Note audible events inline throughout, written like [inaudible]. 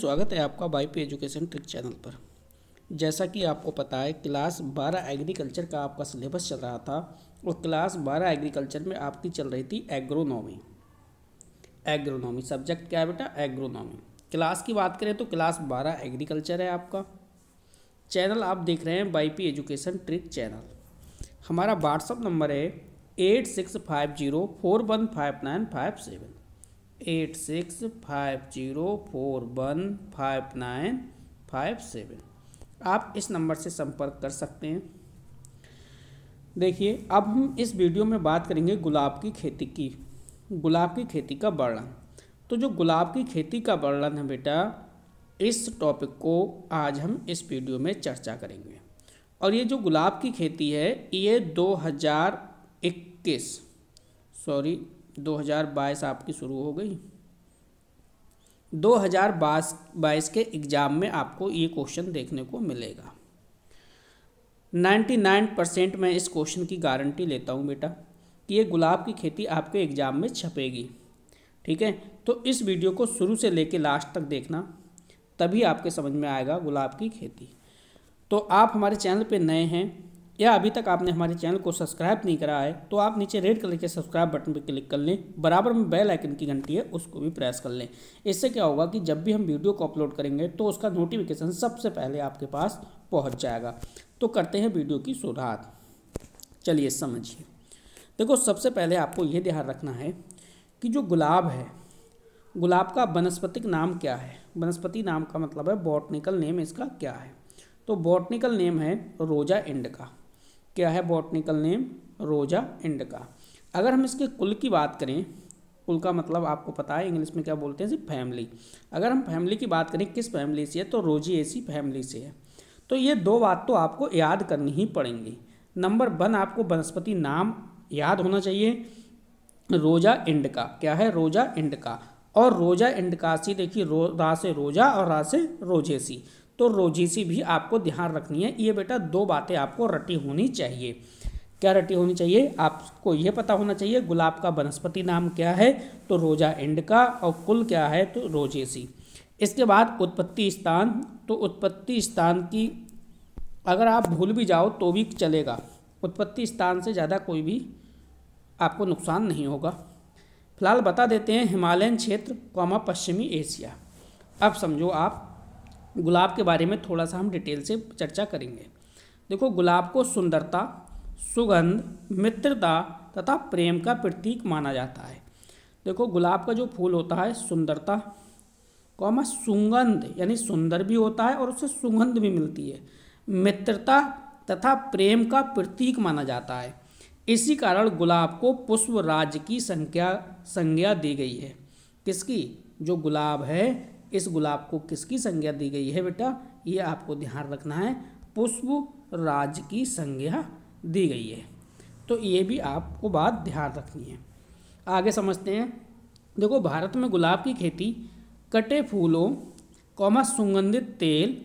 स्वागत है आपका वाईपी एजुकेशन ट्रिक चैनल पर जैसा कि आपको पता है क्लास बारह एग्रीकल्चर का आपका सिलेबस चल रहा था और क्लास बारह एग्रीकल्चर में आपकी चल रही थी एग्रोनॉमी एग्रोनॉमी सब्जेक्ट क्या है बेटा एग्रोनॉमी क्लास की बात करें तो क्लास बारह एग्रीकल्चर है आपका चैनल आप देख रहे हैं वाईपी एजुकेशन ट्रिक चैनल हमारा व्हाट्सअप नंबर है eight six five zero four one five nine five seven eight six five zero four one five nine five seven आप इस नंबर से संपर्क कर सकते हैं देखिए अब हम इस वीडियो में बात करेंगे गुलाब की खेती की गुलाब की खेती का वर्णन तो जो गुलाब की खेती का वर्णन है बेटा इस टॉपिक को आज हम इस वीडियो में चर्चा करेंगे और ये जो गुलाब की खेती है ये 2021 सॉरी 2022 आपकी शुरू हो गई 2022 के एग्ज़ाम में आपको ये क्वेश्चन देखने को मिलेगा 99 परसेंट मैं इस क्वेश्चन की गारंटी लेता हूँ बेटा कि ये गुलाब की खेती आपके एग्ज़ाम में छपेगी ठीक है तो इस वीडियो को शुरू से लेकर लास्ट तक देखना तभी आपके समझ में आएगा गुलाब की खेती तो आप हमारे चैनल पे नए हैं या अभी तक आपने हमारे चैनल को सब्सक्राइब नहीं करा है तो आप नीचे रेड कलर के सब्सक्राइब बटन पर क्लिक कर लें बराबर में बेल आइकन की घंटी है उसको भी प्रेस कर लें इससे क्या होगा कि जब भी हम वीडियो को अपलोड करेंगे तो उसका नोटिफिकेशन सबसे पहले आपके पास पहुँच जाएगा तो करते हैं वीडियो की शुरुआत चलिए समझिए देखो सबसे पहले आपको यह ध्यान रखना है कि जो गुलाब है गुलाब का वनस्पतिक नाम क्या है वनस्पति नाम का मतलब है बॉटनिकल नेम इसका क्या है तो बॉटनिकल नेम है रोजा इंड का क्या है बॉटनिकल नेम रोजा इंडका अगर हम इसके कुल की बात करें कुल का मतलब आपको पता है इंग्लिश में क्या बोलते हैं सिर्फ फैमिली अगर हम फैमिली की बात करें किस फैमिली से है तो रोजी ऐसी फैमिली से है तो ये दो बात तो आपको याद करनी ही पड़ेंगी नंबर वन आपको वनस्पति नाम याद होना चाहिए रोजा इंडका क्या है रोजा इंडका और रोजा इंडकासी देखिए रो रा से रोजा और रा से रोजेसी तो रोजेसी भी आपको ध्यान रखनी है ये बेटा दो बातें आपको रटी होनी चाहिए क्या रटी होनी चाहिए आपको ये पता होना चाहिए गुलाब का वनस्पति नाम क्या है तो रोजा एंड का और कुल क्या है तो रोजेसी इसके बाद उत्पत्ति स्थान तो उत्पत्ति स्थान की अगर आप भूल भी जाओ तो भी चलेगा उत्पत्ति स्थान से ज़्यादा कोई भी आपको नुकसान नहीं होगा फिलहाल बता देते हैं हिमालयन क्षेत्र कौमा पश्चिमी एशिया अब समझो आप गुलाब के बारे में थोड़ा सा हम डिटेल से चर्चा करेंगे देखो गुलाब को सुंदरता सुगंध मित्रता तथा प्रेम का प्रतीक माना जाता है देखो गुलाब का जो फूल होता है सुंदरता कौमा सुगंध यानी सुंदर भी होता है और उससे सुगंध भी मिलती है मित्रता तथा प्रेम का प्रतीक माना जाता है इसी कारण गुलाब को पुष्प राज्य की संख्या संज्ञा दी गई है किसकी जो गुलाब है इस गुलाब को किसकी संज्ञा दी गई है बेटा ये आपको ध्यान रखना है पुष्प राज की संज्ञा दी गई है तो ये भी आपको बात ध्यान रखनी है आगे समझते हैं देखो भारत में गुलाब की खेती कटे फूलों कौमा सुगंधित तेल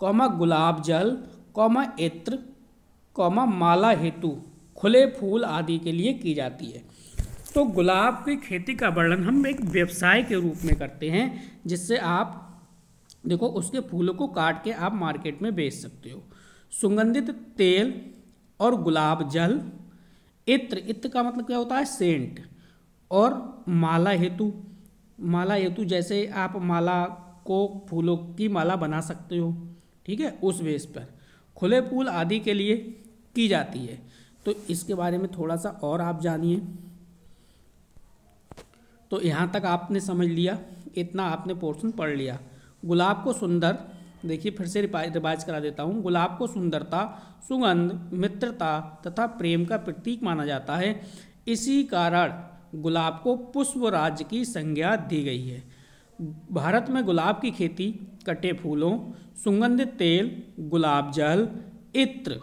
कौमा गुलाब जल कौमा इत्र कौमा माला हेतु खुले फूल आदि के लिए की जाती है तो गुलाब की खेती का वर्णन हम एक व्यवसाय के रूप में करते हैं जिससे आप देखो उसके फूलों को काट के आप मार्केट में बेच सकते हो सुगंधित तेल और गुलाब जल इत्र इत्र का मतलब क्या होता है सेंट और माला हेतु माला हेतु जैसे आप माला को फूलों की माला बना सकते हो ठीक है उस बेस पर खुले फूल आदि के लिए की जाती है तो इसके बारे में थोड़ा सा और आप जानिए तो यहाँ तक आपने समझ लिया इतना आपने पोर्शन पढ़ लिया गुलाब को सुंदर देखिए फिर से रिवाइज करा देता हूँ गुलाब को सुंदरता सुगंध मित्रता तथा प्रेम का प्रतीक माना जाता है इसी कारण गुलाब को पुष्प राज्य की संज्ञा दी गई है भारत में गुलाब की खेती कटे फूलों सुगंधित तेल गुलाब जल इत्र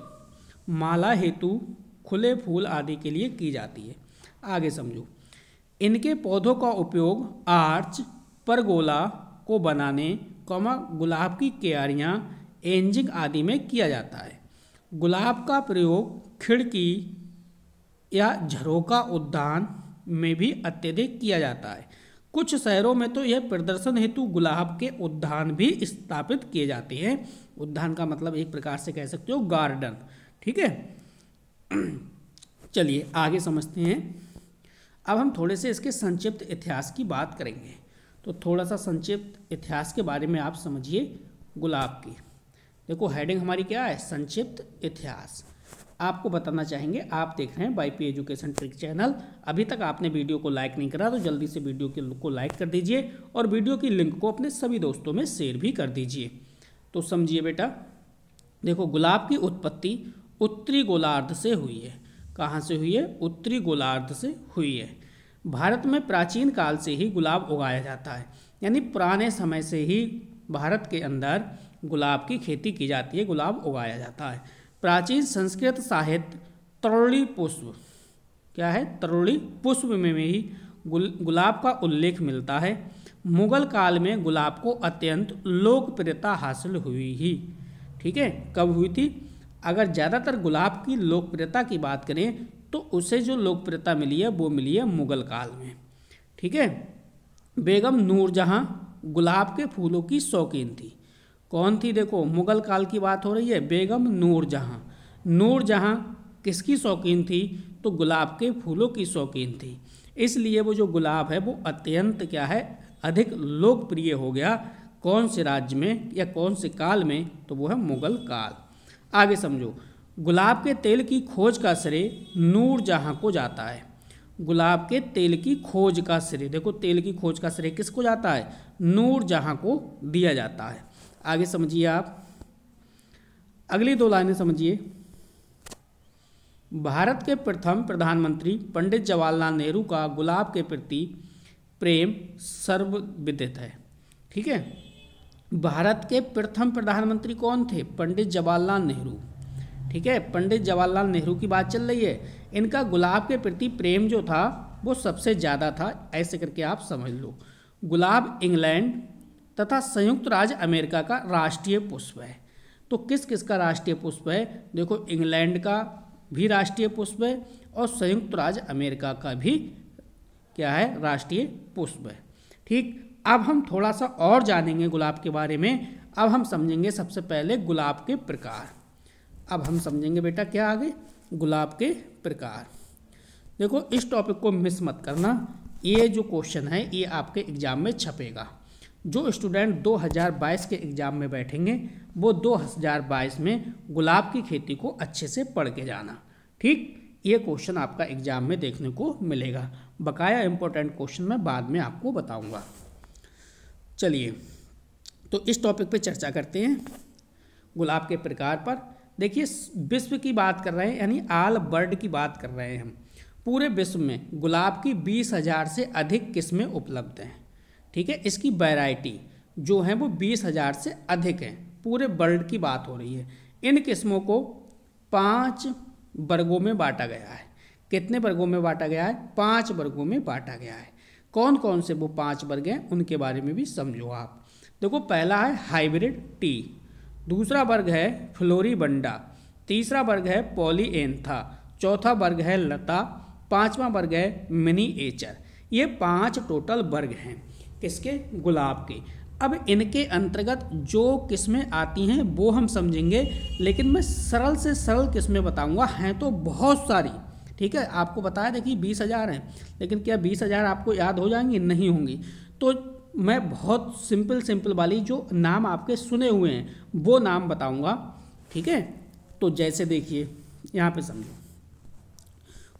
माला हेतु खुले फूल आदि के लिए की जाती है आगे समझो इनके पौधों का उपयोग आर्च परगोला को बनाने कमा गुलाब की क्यारियाँ एंजिंग आदि में किया जाता है गुलाब का प्रयोग खिड़की या झरोका उद्यान में भी अत्यधिक किया जाता है कुछ शहरों में तो यह प्रदर्शन हेतु गुलाब के उद्यान भी स्थापित किए जाते हैं उद्यान का मतलब एक प्रकार से कह सकते हो गार्डन ठीक है [clears throat] चलिए आगे समझते हैं अब हम थोड़े से इसके संक्षिप्त इतिहास की बात करेंगे तो थोड़ा सा संक्षिप्त इतिहास के बारे में आप समझिए गुलाब की देखो हेडिंग हमारी क्या है संक्षिप्त इतिहास आपको बताना चाहेंगे आप देख रहे हैं Y P education trick channel अभी तक आपने वीडियो को लाइक नहीं करा तो जल्दी से वीडियो के लुक को लाइक कर दीजिए और वीडियो की लिंक को अपने सभी दोस्तों में शेयर भी कर दीजिए तो समझिए बेटा देखो गुलाब की उत्पत्ति उत्तरी गोलार्ध से हुई है कहाँ से हुई है उत्तरी गोलार्ध से हुई है भारत में प्राचीन काल से ही गुलाब उगाया जाता है यानी पुराने समय से ही भारत के अंदर गुलाब की खेती की जाती है गुलाब उगाया जाता है प्राचीन संस्कृत साहित्य तरुणी पुष्प क्या है तरुणी पुष्प में भी गुल, गुलाब का उल्लेख मिलता है मुगल काल में गुलाब को अत्यंत लोकप्रियता हासिल हुई ही ठीक है कब हुई थी अगर ज़्यादातर गुलाब की लोकप्रियता की बात करें तो उसे जो लोकप्रियता मिली है वो मिली है मुग़ल काल में ठीक है बेगम नूरजहाँ गुलाब के फूलों की शौकीन थी कौन थी देखो मुग़ल काल की बात हो रही है बेगम नूरजहाँ नूरजहाँ किसकी शौकीन थी तो गुलाब के फूलों की शौकीन थी इसलिए वो जो गुलाब है वो अत्यंत क्या है अधिक लोकप्रिय हो गया कौन से राज्य में या कौन से काल में तो वो है मुग़ल काल आगे समझो गुलाब के तेल की खोज का श्रेय नूर जहाँ को जाता है गुलाब के तेल की खोज का श्रेय देखो तेल की खोज का श्रेय किसको जाता है नूर जहाँ को दिया जाता है आगे समझिए आप अगली दो लाइनें समझिए भारत के प्रथम प्रधानमंत्री पंडित जवाहरलाल नेहरू का गुलाब के प्रति प्रेम सर्वविदित है ठीक है भारत के प्रथम प्रधानमंत्री कौन थे पंडित जवाहरलाल नेहरू ठीक है पंडित जवाहरलाल नेहरू की बात चल रही है इनका गुलाब के प्रति प्रेम जो था वो सबसे ज़्यादा था ऐसे करके आप समझ लो गुलाब इंग्लैंड तथा संयुक्त राज्य अमेरिका का राष्ट्रीय पुष्प है तो किस किस का राष्ट्रीय पुष्प है देखो इंग्लैंड का भी राष्ट्रीय पुष्प है और संयुक्त राज्य अमेरिका का भी क्या है राष्ट्रीय पुष्प है ठीक अब हम थोड़ा सा और जानेंगे गुलाब के बारे में अब हम समझेंगे सबसे पहले गुलाब के प्रकार अब हम समझेंगे बेटा क्या आगे गुलाब के प्रकार देखो इस टॉपिक को मिस मत करना ये जो क्वेश्चन है ये आपके एग्ज़ाम में छपेगा जो स्टूडेंट 2022 के एग्ज़ाम में बैठेंगे वो 2022 में गुलाब की खेती को अच्छे से पढ़ के जाना ठीक ये क्वेश्चन आपका एग्ज़ाम में देखने को मिलेगा बकाया इंपॉर्टेंट क्वेश्चन मैं बाद में आपको बताऊंगा चलिए तो इस टॉपिक पे चर्चा करते हैं गुलाब के प्रकार पर देखिए विश्व की बात कर रहे हैं यानी आल बर्ड की बात कर रहे हैं हम पूरे विश्व में गुलाब की बीस हज़ार से अधिक किस्में उपलब्ध हैं ठीक है इसकी वैरायटी जो है वो बीस हज़ार से अधिक हैं पूरे वर्ल्ड की बात हो रही है इन किस्मों को पाँच वर्गों में बांटा गया है कितने वर्गों में बांटा गया है पाँच वर्गों में बांटा गया है कौन कौन से वो पांच वर्ग हैं उनके बारे में भी समझो आप देखो पहला है हाइब्रिड टी दूसरा वर्ग है फ्लोरी बंडा तीसरा वर्ग है पॉलीएंथा चौथा वर्ग है लता पांचवा वर्ग है मिनी एचर ये पांच टोटल वर्ग हैं किसके गुलाब के अब इनके अंतर्गत जो किस्में आती हैं वो हम समझेंगे लेकिन मैं सरल से सरल किस्में बताऊंगा हैं तो बहुत सारी ठीक है आपको बताया था कि बीस हज़ार हैं लेकिन क्या बीस हज़ार आपको याद हो जाएंगी नहीं होंगी तो मैं बहुत सिंपल सिंपल वाली जो नाम आपके सुने हुए हैं वो नाम बताऊंगा ठीक है तो जैसे देखिए यहाँ पे समझो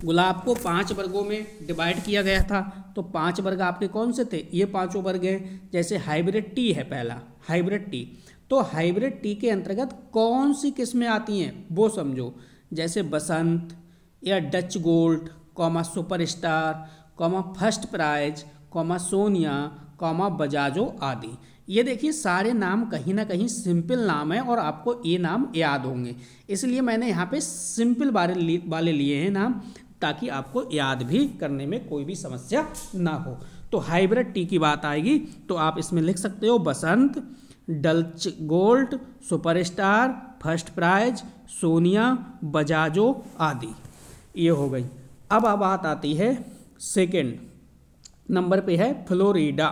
गुलाब को पांच वर्गों में डिवाइड किया गया था तो पांच वर्ग आपके कौन से थे ये पांचों वर्ग हैं जैसे हाइब्रिड टी है पहला हाइब्रिड टी तो हाइब्रिड टी के अंतर्गत कौन सी किस्में आती हैं वो समझो जैसे बसंत या Dutch Gold comma super star comma first prize comma Sonia comma Bajazzo आदि ये देखिए सारे नाम कहीं ना कहीं सिंपल नाम है और आपको ये नाम याद होंगे इसलिए मैंने यहाँ पे सिंपल बारे वाले लिए हैं नाम ताकि आपको याद भी करने में कोई भी समस्या ना हो तो हाइब्रिड टी की बात आएगी तो आप इसमें लिख सकते हो Basant Dutch Gold Superstar First Prize Sonia Bajazzo आदि ये हो गई अब अब बात आती है सेकेंड नंबर पे है Florida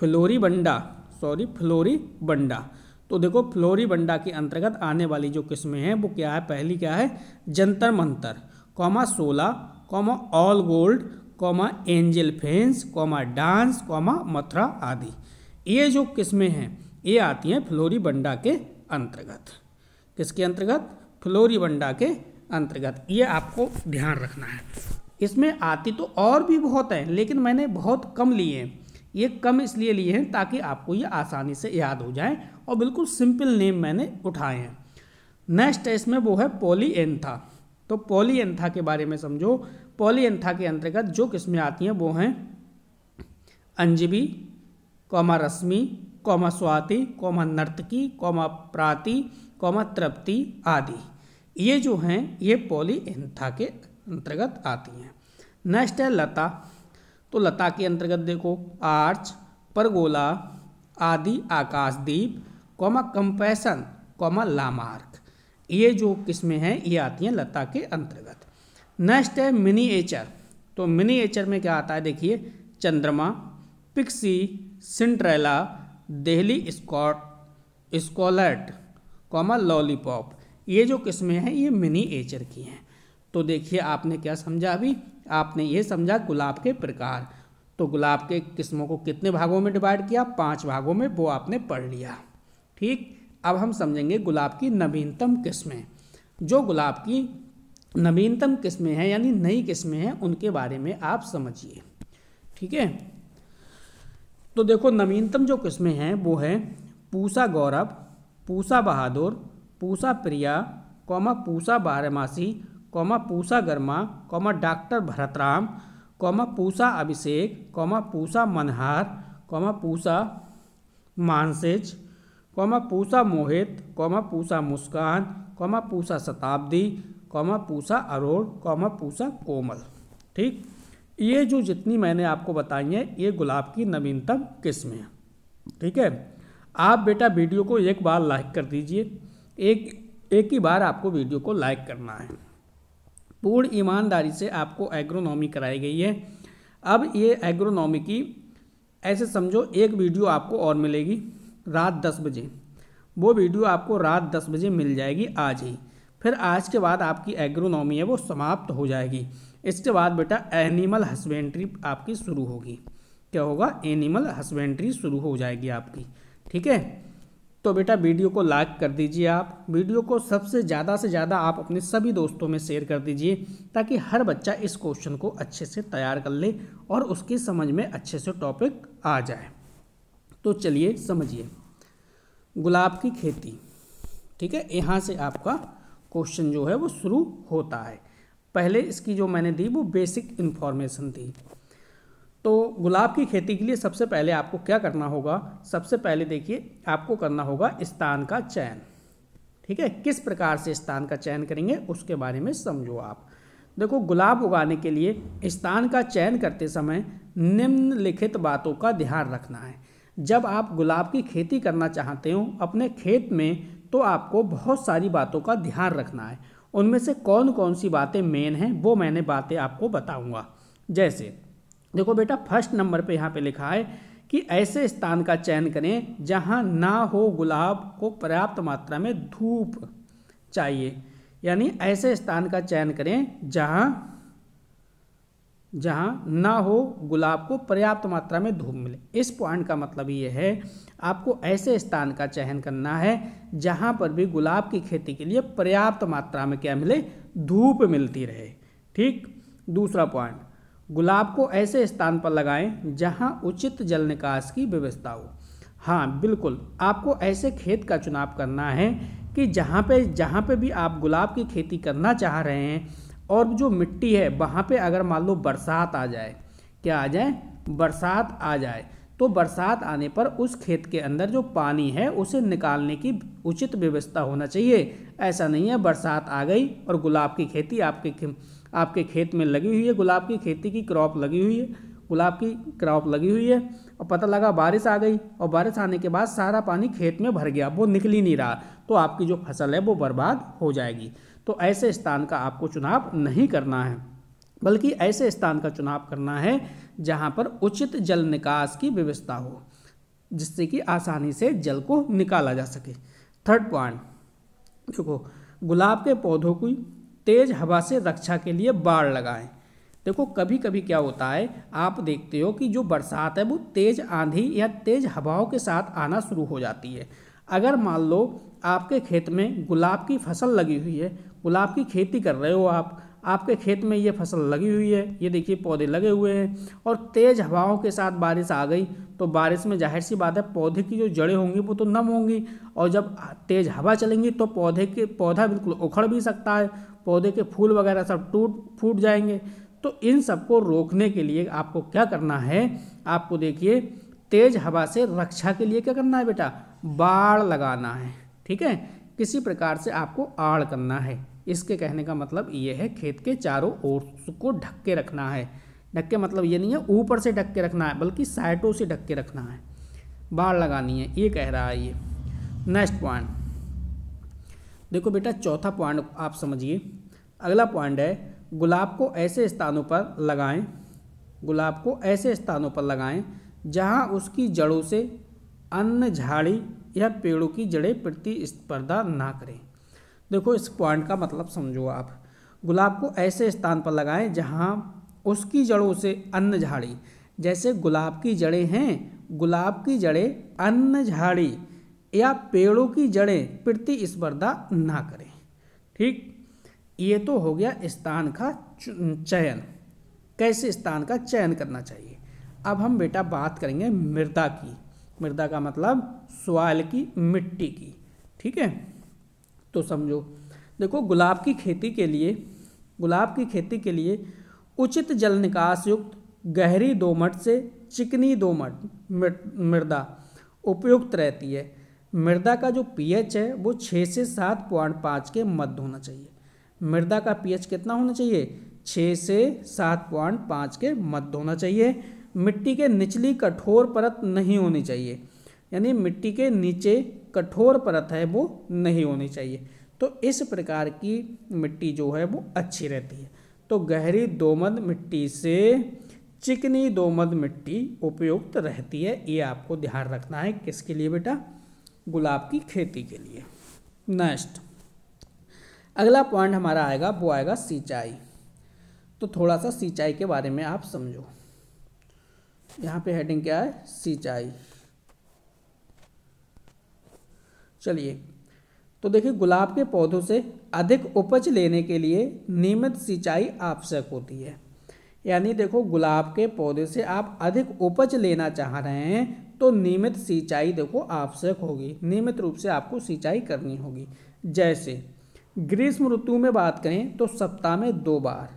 floribunda sorry floribunda तो देखो फ्लोरी बंडा के अंतर्गत आने वाली जो किस्में हैं वो क्या है पहली क्या है जंतर मंतर कॉमा सोला comma All Gold comma Angel Face comma Dance comma Mathura आदि ये जो किस्में हैं ये आती हैं फ्लोरी बंडा के अंतर्गत किसके अंतर्गत फ्लोरी बंडा के अंतर्गत ये आपको ध्यान रखना है इसमें आती तो और भी बहुत हैं लेकिन मैंने बहुत कम लिए हैं ये कम इसलिए लिए हैं ताकि आपको ये आसानी से याद हो जाए और बिल्कुल सिंपल नेम मैंने उठाए हैं नेक्स्ट है इसमें वो है पोलीएंथा तो पोलीएंथा के बारे में समझो पोलीएंथा के अंतर्गत जो किस्में आती हैं वो हैं अंजबी comma Rashmi comma Swati comma Nartaki comma प्राति कौमा तृप्ति आदि ये जो हैं ये पॉली एंथा के अंतर्गत आती हैं नेक्स्ट है लता तो लता के अंतर्गत देखो आर्च परगोला आदि Akashdeep comma Compassion comma Lamarque ये जो किस्में हैं ये आती हैं लता के अंतर्गत नेक्स्ट है मिनी एचर तो मिनी एचर में क्या आता है देखिए चंद्रमा पिक्सी सिंट्रेला दिल्ली स्कॉट स्कॉलेट कॉमा लॉलीपॉप ये जो किस्में हैं ये मिनी एचर की हैं तो देखिए आपने क्या समझा अभी आपने ये समझा गुलाब के प्रकार तो गुलाब के किस्मों को कितने भागों में डिवाइड किया पांच भागों में वो आपने पढ़ लिया ठीक अब हम समझेंगे गुलाब की नवीनतम किस्में जो गुलाब की नवीनतम किस्में हैं यानी नई किस्में हैं उनके बारे में आप समझिए ठीक है तो देखो नवीनतम जो किस्में हैं वो है Pusa Gaurav Pusa Bahadur Pusa Priya comma Pusa Barahmasi comma Pusa Garima comma doctor Bharat Ram comma Pusa Abhishek comma Pusa Manhar comma Pusa मानसेज comma Pusa Mohit comma Pusa Muskan comma Pusa Shatabdi comma Pusa अरोड़ कौमा पूसा कोमल ठीक ये जो जितनी मैंने आपको बताई है ये गुलाब की नवीनतम किस्में हैं ठीक है आप बेटा वीडियो को एक बार लाइक कर दीजिए एक एक ही बार आपको वीडियो को लाइक करना है पूर्ण ईमानदारी से आपको एग्रोनॉमी कराई गई है अब ये एग्रोनॉमी की ऐसे समझो एक वीडियो आपको और मिलेगी रात दस बजे वो वीडियो आपको रात दस बजे मिल जाएगी आज ही फिर आज के बाद आपकी एग्रोनॉमी है वो समाप्त हो जाएगी इसके बाद बेटा एनिमल हस्बेंड्री आपकी शुरू होगी क्या होगा एनिमल हस्बेंड्री शुरू हो जाएगी आपकी ठीक है तो बेटा वीडियो को लाइक कर दीजिए आप वीडियो को सबसे ज़्यादा से ज़्यादा आप अपने सभी दोस्तों में शेयर कर दीजिए ताकि हर बच्चा इस क्वेश्चन को अच्छे से तैयार कर ले और उसकी समझ में अच्छे से टॉपिक आ जाए तो चलिए समझिए गुलाब की खेती ठीक है यहाँ से आपका क्वेश्चन जो है वो शुरू होता है पहले इसकी जो मैंने दी वो बेसिक इन्फॉर्मेशन थी तो गुलाब की खेती के लिए सबसे पहले आपको क्या करना होगा सबसे पहले देखिए आपको करना होगा स्थान का चयन ठीक है किस प्रकार से स्थान का चयन करेंगे उसके बारे में समझो आप देखो गुलाब उगाने के लिए स्थान का चयन करते समय निम्नलिखित बातों का ध्यान रखना है जब आप गुलाब की खेती करना चाहते हो अपने खेत में तो आपको बहुत सारी बातों का ध्यान रखना है उनमें से कौन कौन सी बातें मेन हैं वो मैंने बातें आपको बताऊंगा जैसे देखो बेटा फर्स्ट नंबर पे यहाँ पे लिखा है कि ऐसे स्थान का चयन करें जहाँ ना हो गुलाब को पर्याप्त मात्रा में धूप चाहिए यानी ऐसे स्थान का चयन करें जहाँ जहाँ ना हो गुलाब को पर्याप्त मात्रा में धूप मिले इस पॉइंट का मतलब ये है आपको ऐसे स्थान का चयन करना है जहाँ पर भी गुलाब की खेती के लिए पर्याप्त मात्रा में क्या मिले धूप मिलती रहे ठीक दूसरा पॉइंट गुलाब को ऐसे स्थान पर लगाएं जहां उचित जल निकास की व्यवस्था हो हाँ बिल्कुल आपको ऐसे खेत का चुनाव करना है कि जहाँ पे जहाँ पे भी आप गुलाब की खेती करना चाह रहे हैं और जो मिट्टी है वहाँ पे अगर मान लो बरसात आ जाए क्या आ जाए बरसात आ जाए तो बरसात आने पर उस खेत के अंदर जो पानी है उसे निकालने की उचित व्यवस्था होना चाहिए ऐसा नहीं है बरसात आ गई और गुलाब की खेती आपके आपके खेत में लगी हुई है गुलाब की खेती की क्रॉप लगी हुई है गुलाब की क्रॉप लगी हुई है और पता लगा बारिश आ गई और बारिश आने के बाद सारा पानी खेत में भर गया वो निकल ही नहीं रहा तो आपकी जो फसल है वो बर्बाद हो जाएगी तो ऐसे स्थान का आपको चुनाव नहीं करना है बल्कि ऐसे स्थान का चुनाव करना है जहाँ पर उचित जल निकास की व्यवस्था हो जिससे कि आसानी से जल को निकाला जा सके थर्ड पॉइंट देखो गुलाब के पौधों की तेज़ हवा से रक्षा के लिए बाढ़ लगाएं देखो कभी कभी क्या होता है आप देखते हो कि जो बरसात है वो तेज़ आंधी या तेज़ हवाओं के साथ आना शुरू हो जाती है अगर मान लो आपके खेत में गुलाब की फसल लगी हुई है गुलाब की खेती कर रहे हो आप आपके खेत में ये फसल लगी हुई है ये देखिए पौधे लगे हुए हैं और तेज़ हवाओं के साथ बारिश आ गई तो बारिश में जाहिर सी बात है पौधे की जो जड़ें होंगी वो तो नम होंगी और जब तेज़ हवा चलेंगी तो पौधे के पौधा बिल्कुल उखड़ भी सकता है पौधे के फूल वगैरह सब टूट फूट जाएंगे तो इन सबको रोकने के लिए आपको क्या करना है आपको देखिए तेज़ हवा से रक्षा के लिए क्या करना है बेटा बाढ़ लगाना है ठीक है किसी प्रकार से आपको आड़ करना है इसके कहने का मतलब ये है खेत के चारों ओर को ढक के रखना है ढक के मतलब ये नहीं है ऊपर से ढक के रखना है बल्कि साइटों से ढक के रखना है बाढ़ लगानी है ये कह रहा है ये नेक्स्ट पॉइंट देखो बेटा चौथा पॉइंट आप समझिए अगला पॉइंट है गुलाब को ऐसे स्थानों पर लगाएं गुलाब को ऐसे स्थानों पर लगाएं जहां उसकी जड़ों से अन्य झाड़ी या पेड़ों की जड़ें प्रतिस्पर्धा ना करें देखो इस पॉइंट का मतलब समझो आप गुलाब को ऐसे स्थान पर लगाएं जहां उसकी जड़ों से अन्य झाड़ी जैसे गुलाब की जड़ें हैं गुलाब की जड़ें अन्य झाड़ी या पेड़ों की जड़ें प्रतिस्पर्धा ना करें ठीक ये तो हो गया स्थान का चयन कैसे स्थान का चयन करना चाहिए अब हम बेटा बात करेंगे मृदा की मृदा का मतलब सॉयल की मिट्टी की ठीक है तो समझो देखो गुलाब की खेती के लिए गुलाब की खेती के लिए उचित जल निकास युक्त गहरी दोमट से चिकनी दोमट मृदा उपयुक्त रहती है मृदा का जो पीएच है वो छः से सात पॉइंट पाँच के मध्य होना चाहिए मृदा का पीएच कितना होना चाहिए छः से सात पॉइंट पाँच के मध्य होना चाहिए मिट्टी के निचली कठोर परत नहीं होनी चाहिए यानी मिट्टी के नीचे कठोर परत है वो नहीं होनी चाहिए तो इस प्रकार की मिट्टी जो है वो अच्छी रहती है तो गहरी दोमद मिट्टी से चिकनी दोमद मिट्टी उपयुक्त रहती है ये आपको ध्यान रखना है किसके लिए बेटा गुलाब की खेती के लिए नेक्स्ट अगला पॉइंट हमारा आएगा वो आएगा सिंचाई तो थोड़ा सा सिंचाई के बारे में आप समझो यहाँ पे हेडिंग क्या है सिंचाई चलिए तो देखिए गुलाब के पौधों से अधिक उपज लेने के लिए नियमित सिंचाई आवश्यक होती है यानी देखो गुलाब के पौधे से आप अधिक उपज लेना चाह रहे हैं तो नियमित सिंचाई देखो आवश्यक होगी नियमित रूप से आपको सिंचाई करनी होगी जैसे ग्रीष्म ऋतु में बात करें तो सप्ताह में दो बार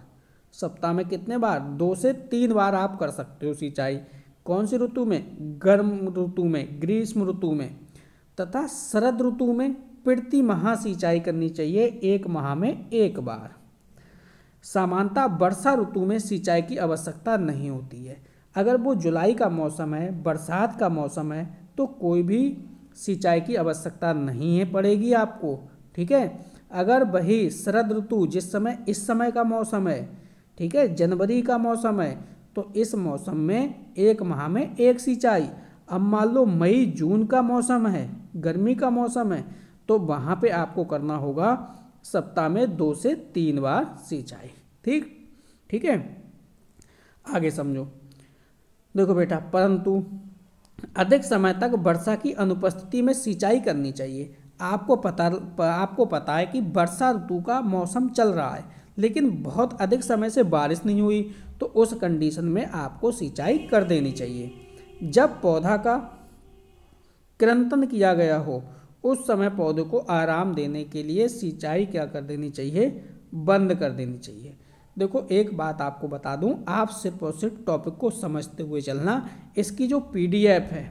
सप्ताह में कितने बार दो से तीन बार आप कर सकते हो सिंचाई कौन सी ऋतु में गर्म ऋतु में ग्रीष्म ऋतु में तथा शरद ऋतु में प्रति माह सिंचाई करनी चाहिए एक माह में एक बार सामान्यतः वर्षा ऋतु में सिंचाई की आवश्यकता नहीं होती है अगर वो जुलाई का मौसम है बरसात का मौसम है तो कोई भी सिंचाई की आवश्यकता नहीं है पड़ेगी आपको ठीक है अगर वही शरद ऋतु जिस समय इस समय का मौसम है ठीक है जनवरी का मौसम है तो इस मौसम में एक माह में एक सिंचाई अब मान लो मई जून का मौसम है गर्मी का मौसम है तो वहाँ पे आपको करना होगा सप्ताह में दो से तीन बार सिंचाई ठीक ठीक है आगे समझो देखो बेटा परंतु अधिक समय तक वर्षा की अनुपस्थिति में सिंचाई करनी चाहिए आपको पता आपको पता है कि वर्षा ऋतु का मौसम चल रहा है लेकिन बहुत अधिक समय से बारिश नहीं हुई तो उस कंडीशन में आपको सिंचाई कर देनी चाहिए जब पौधा का क्रंतन किया गया हो उस समय पौधे को आराम देने के लिए सिंचाई क्या कर देनी चाहिए बंद कर देनी चाहिए देखो एक बात आपको बता दूं आप सिर्फ और सिर्फ टॉपिक को समझते हुए चलना इसकी जो पीडीएफ है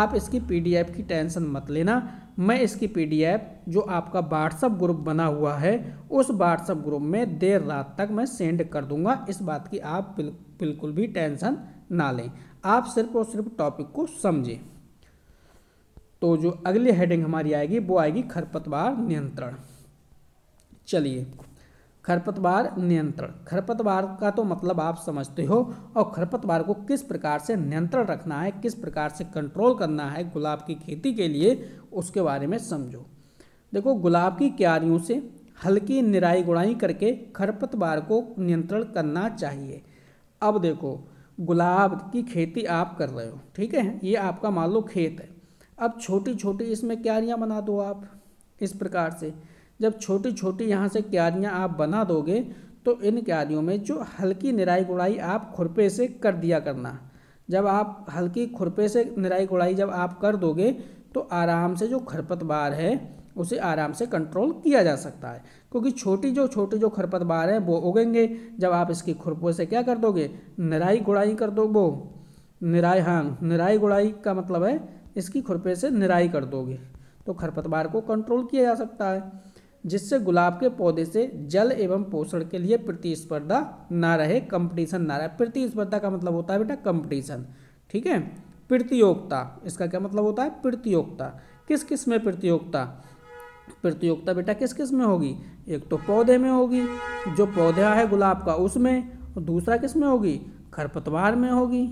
आप इसकी पीडीएफ की टेंशन मत लेना मैं इसकी पीडीएफ जो आपका व्हाट्सअप ग्रुप बना हुआ है उस व्हाट्सअप ग्रुप में देर रात तक मैं सेंड कर दूंगा इस बात की आप बिल्कुल भी टेंशन ना लें आप सिर्फ और सिर्फ टॉपिक को समझें तो जो अगली हेडिंग हमारी आएगी वो आएगी खरपतवार नियंत्रण चलिए खरपतवार नियंत्रण खरपतवार का तो मतलब आप समझते हो और खरपतवार को किस प्रकार से नियंत्रण रखना है किस प्रकार से कंट्रोल करना है गुलाब की खेती के लिए उसके बारे में समझो देखो गुलाब की क्यारियों से हल्की निराई गुड़ाई करके खरपतवार को नियंत्रण करना चाहिए अब देखो गुलाब की खेती आप कर रहे हो ठीक है ये आपका मान लो खेत है अब छोटी छोटी इसमें क्यारियाँ बना दो आप इस प्रकार से जब छोटी छोटी यहाँ से क्यारियाँ आप बना दोगे तो इन क्यारियों में जो हल्की निराई गुड़ाई आप खुरपे से कर दिया करना जब आप हल्की खुरपे से निराई गुड़ाई जब आप कर दोगे तो आराम से जो खरपतवार है उसे आराम से कंट्रोल किया जा सकता है क्योंकि छोटी जो छोटी जो खरपतवार है वो उगेंगे जब आप इसकी खुरपे से क्या कर दोगे निराई गुड़ाई कर दो वो निराई हाँ निराई गुड़ाई का मतलब है इसकी खुरपे से निराई कर दोगे तो खरपतवार को कंट्रोल किया जा सकता है जिससे गुलाब के पौधे से जल एवं पोषण के लिए प्रतिस्पर्धा ना रहे कंपटीशन ना रहे प्रतिस्पर्धा का मतलब होता है बेटा कंपटीशन ठीक है प्रतियोगिता इसका क्या मतलब होता है प्रतियोगिता किस किस में प्रतियोगिता प्रतियोगिता बेटा किस किस में होगी एक तो पौधे में होगी जो पौधा है गुलाब का उसमें दूसरा किस में होगी खरपतवार में होगी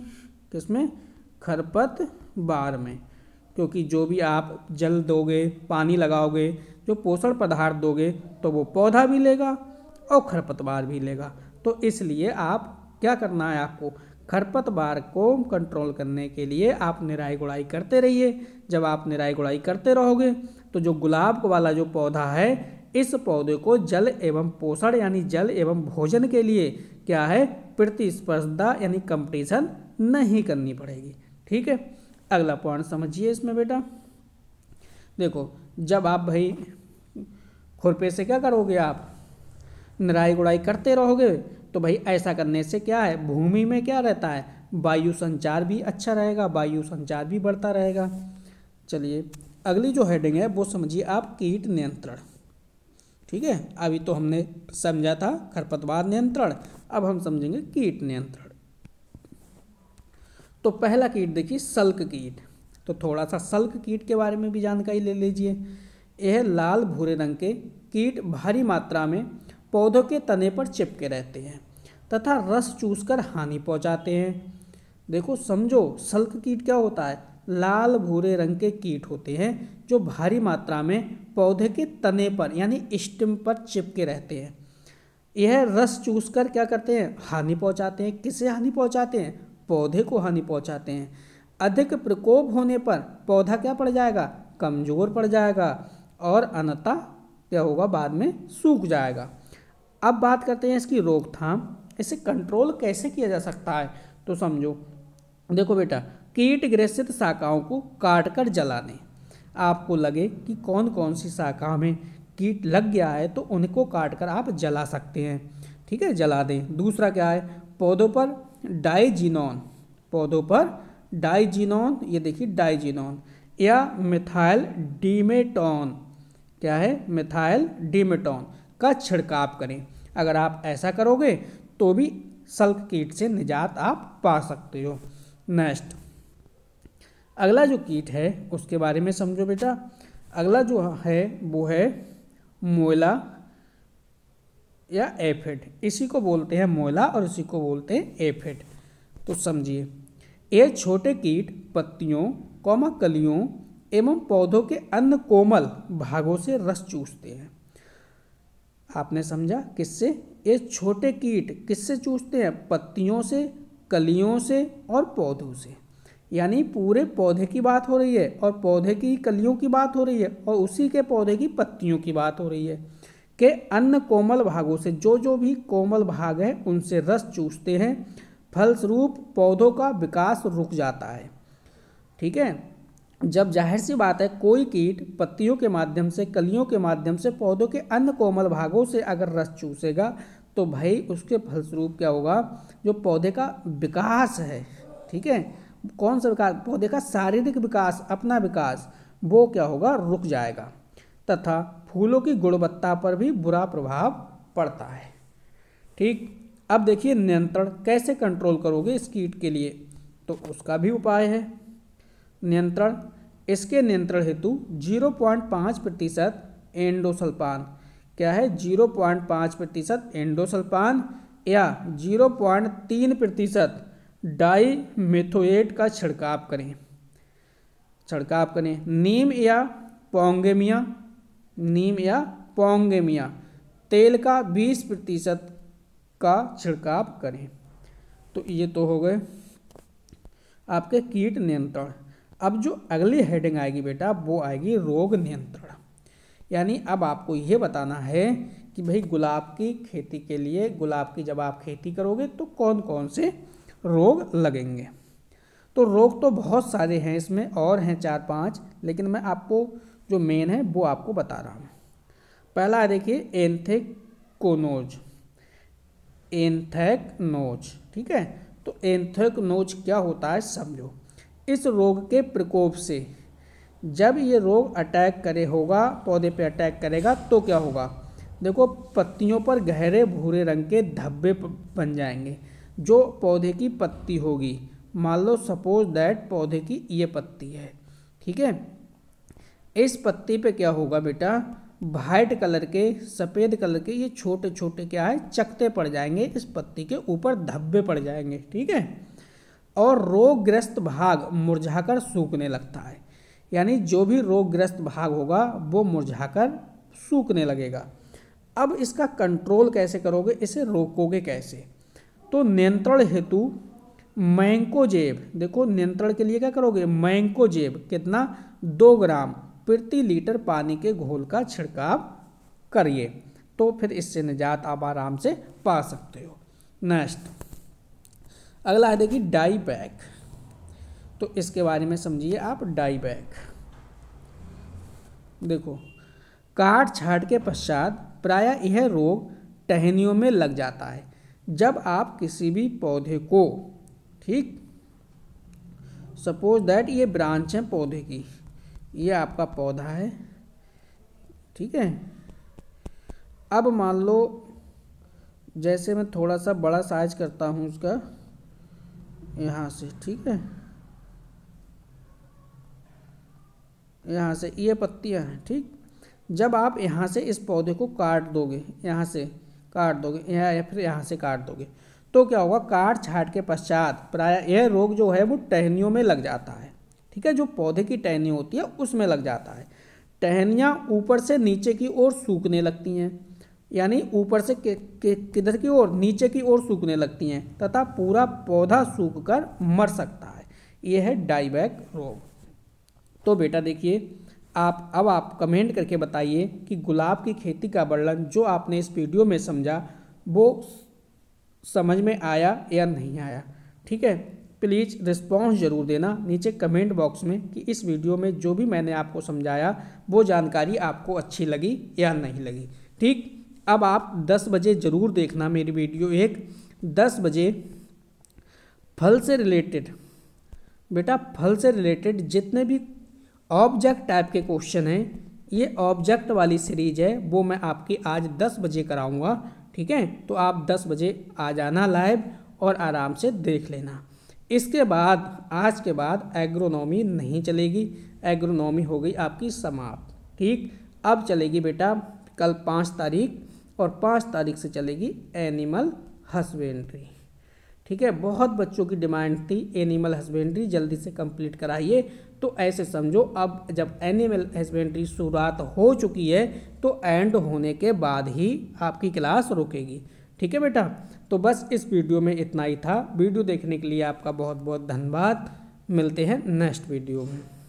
किस में खरपतवार में क्योंकि जो भी आप जल दोगे पानी लगाओगे जो पोषण पदार्थ दोगे तो वो पौधा भी लेगा और खरपतवार भी लेगा तो इसलिए आप क्या करना है आपको खरपतवार को कंट्रोल करने के लिए आप निराई गुड़ाई करते रहिए जब आप निराई गुड़ाई करते रहोगे तो जो गुलाब वाला जो पौधा है इस पौधे को जल एवं पोषण यानी जल एवं भोजन के लिए क्या है प्रतिस्पर्धा यानी कंपटीशन नहीं करनी पड़ेगी ठीक है अगला पॉइंट समझिए इसमें बेटा देखो जब आप भाई खुरपे से क्या करोगे आप निराई गुड़ाई करते रहोगे तो भाई ऐसा करने से क्या है भूमि में क्या रहता है वायु संचार भी अच्छा रहेगा वायु संचार भी बढ़ता रहेगा चलिए अगली जो हेडिंग है वो समझिए आप कीट नियंत्रण ठीक है अभी तो हमने समझा था खरपतवार नियंत्रण अब हम समझेंगे कीट नियंत्रण तो पहला कीट देखिए सल्क कीट तो थोड़ा सा सल्क कीट के बारे में भी जानकारी ले लीजिए यह लाल भूरे रंग के कीट भारी मात्रा में पौधों के तने पर चिपके रहते हैं तथा रस चूसकर हानि पहुंचाते हैं देखो समझो सल्क कीट क्या होता है लाल भूरे रंग के कीट होते हैं जो भारी मात्रा में पौधे के तने पर यानी स्टिम पर चिपके रहते हैं यह रस चूसकर क्या करते हैं हानि पहुंचाते हैं किसे हानि पहुंचाते हैं पौधे को हानि पहुंचाते हैं अधिक प्रकोप होने पर पौधा क्या पड़ जाएगा कमज़ोर पड़ जाएगा और अनता क्या होगा बाद में सूख जाएगा अब बात करते हैं इसकी रोकथाम इसे कंट्रोल कैसे किया जा सकता है तो समझो देखो बेटा कीट ग्रसित शाखाओं को काट कर दें आपको लगे कि कौन कौन सी शाखा में कीट लग गया है तो उनको काट कर आप जला सकते हैं ठीक है जला दें दूसरा क्या है पौधों पर डाइजीनॉन पौधों पर डाइजीनॉन ये देखिए डाइजीनॉन या मिथाइल डीमेटॉन क्या है मिथाइल डीमेटॉन का छिड़काव करें अगर आप ऐसा करोगे तो भी सल्क कीट से निजात आप पा सकते हो नेक्स्ट अगला जो कीट है उसके बारे में समझो बेटा अगला जो है वो है मोयला या एफेड इसी को बोलते हैं मोयला और इसी को बोलते हैं एफेड तो समझिए ये छोटे कीट पत्तियों कोमा कलियों एवं पौधों के अन्य कोमल भागों से रस चूसते हैं आपने समझा किससे ये छोटे कीट किससे चूसते हैं पत्तियों से कलियों से और पौधों से यानी पूरे पौधे की बात हो रही है और पौधे की कलियों की बात हो रही है और उसी के पौधे की पत्तियों की बात हो रही है के अन्य कोमल भागों से जो जो भी कोमल भाग है उनसे रस चूसते हैं फलस्वरूप पौधों का विकास रुक जाता है ठीक है जब जाहिर सी बात है कोई कीट पत्तियों के माध्यम से कलियों के माध्यम से पौधों के अन्य कोमल भागों से अगर रस चूसेगा तो भाई उसके फलस्वरूप क्या होगा जो पौधे का विकास है ठीक है कौन सा विकास पौधे का शारीरिक विकास अपना विकास वो क्या होगा रुक जाएगा तथा फूलों की गुणवत्ता पर भी बुरा प्रभाव पड़ता है ठीक अब देखिए नियंत्रण कैसे कंट्रोल करोगे इस कीट के लिए तो उसका भी उपाय है नियंत्रण इसके नियंत्रण हेतु 0.5 प्रतिशत एंडोसल्पान क्या है 0.5 प्रतिशत एंडोसल्पान या 0.3 प्रतिशत डाई मेथोएट का छिड़काव करें छिड़काव करें नीम या पोंगेमिया नीम या पोंगेमिया तेल का 20 प्रतिशत का छिड़काव करें तो ये तो हो गए आपके कीट नियंत्रण अब जो अगली हेडिंग आएगी बेटा वो आएगी रोग नियंत्रण यानी अब आपको ये बताना है कि भाई गुलाब की खेती के लिए गुलाब की जब आप खेती करोगे तो कौन कौन से रोग लगेंगे तो रोग तो बहुत सारे हैं इसमें और हैं चार पांच लेकिन मैं आपको जो मेन है वो आपको बता रहा हूँ पहला है देखिए एंथेकोनोज एंथेकनोज ठीक है तो एंथेकनोज क्या होता है समझो इस रोग के प्रकोप से जब ये रोग अटैक करे होगा पौधे पे अटैक करेगा तो क्या होगा देखो पत्तियों पर गहरे भूरे रंग के धब्बे बन जाएंगे जो पौधे की पत्ती होगी मान लो सपोज दैट पौधे की ये पत्ती है ठीक है इस पत्ती पे क्या होगा बेटा वाइट कलर के सफ़ेद कलर के ये छोटे छोटे क्या है चकते पड़ जाएंगे इस पत्ती के ऊपर धब्बे पड़ जाएंगे ठीक है और रोगग्रस्त भाग मुरझाकर सूखने लगता है यानी जो भी रोगग्रस्त भाग होगा वो मुरझाकर सूखने लगेगा अब इसका कंट्रोल कैसे करोगे इसे रोकोगे कैसे तो नियंत्रण हेतु मैंकोजेब देखो नियंत्रण के लिए क्या करोगे मैंकोजेब कितना दो ग्राम प्रति लीटर पानी के घोल का छिड़काव करिए तो फिर इससे निजात आप आराम से पा सकते हो नेक्स्ट अगला है देखिए डाई बैग तो इसके बारे में समझिए आप डाई बैग देखो काट छाट के पश्चात प्रायः यह रोग टहनियों में लग जाता है जब आप किसी भी पौधे को ठीक सपोज दैट ये ब्रांच है पौधे की ये आपका पौधा है ठीक है अब मान लो जैसे मैं थोड़ा सा बड़ा साइज करता हूँ उसका यहाँ से ठीक है यहाँ से ये पत्तियाँ हैं ठीक जब आप यहाँ से इस पौधे को काट दोगे यहाँ से काट दोगे या फिर यहाँ से काट दोगे तो क्या होगा काट छाट के पश्चात प्राय यह रोग जो है वो टहनियों में लग जाता है ठीक है जो पौधे की टहनी होती है उसमें लग जाता है टहनियाँ ऊपर से नीचे की ओर सूखने लगती हैं यानी ऊपर से किधर की ओर नीचे की ओर सूखने लगती हैं तथा पूरा पौधा सूख कर मर सकता है यह है डाईबैक रोग तो बेटा देखिए आप अब आप कमेंट करके बताइए कि गुलाब की खेती का वर्णन जो आपने इस वीडियो में समझा वो समझ में आया या नहीं आया ठीक है प्लीज़ रिस्पॉन्स ज़रूर देना नीचे कमेंट बॉक्स में कि इस वीडियो में जो भी मैंने आपको समझाया वो जानकारी आपको अच्छी लगी या नहीं लगी ठीक अब आप 10 बजे ज़रूर देखना मेरी वीडियो एक 10 बजे फल से रिलेटेड बेटा फल से रिलेटेड जितने भी ऑब्जेक्ट टाइप के क्वेश्चन हैं ये ऑब्जेक्ट वाली सीरीज है वो मैं आपकी आज 10 बजे कराऊंगा ठीक है तो आप 10 बजे आ जाना लाइव और आराम से देख लेना इसके बाद आज के बाद एग्रोनॉमी नहीं चलेगी एग्रोनॉमी हो गई आपकी समाप्त ठीक अब चलेगी बेटा कल पाँच तारीख और पाँच तारीख से चलेगी एनिमल हस्बेंड्री ठीक है बहुत बच्चों की डिमांड थी एनिमल हस्बेंड्री जल्दी से कंप्लीट कराइए तो ऐसे समझो अब जब एनिमल हस्बेंड्री शुरुआत हो चुकी है तो एंड होने के बाद ही आपकी क्लास रुकेगी ठीक है बेटा तो बस इस वीडियो में इतना ही था वीडियो देखने के लिए आपका बहुत बहुत धन्यवाद मिलते हैं नेक्स्ट वीडियो में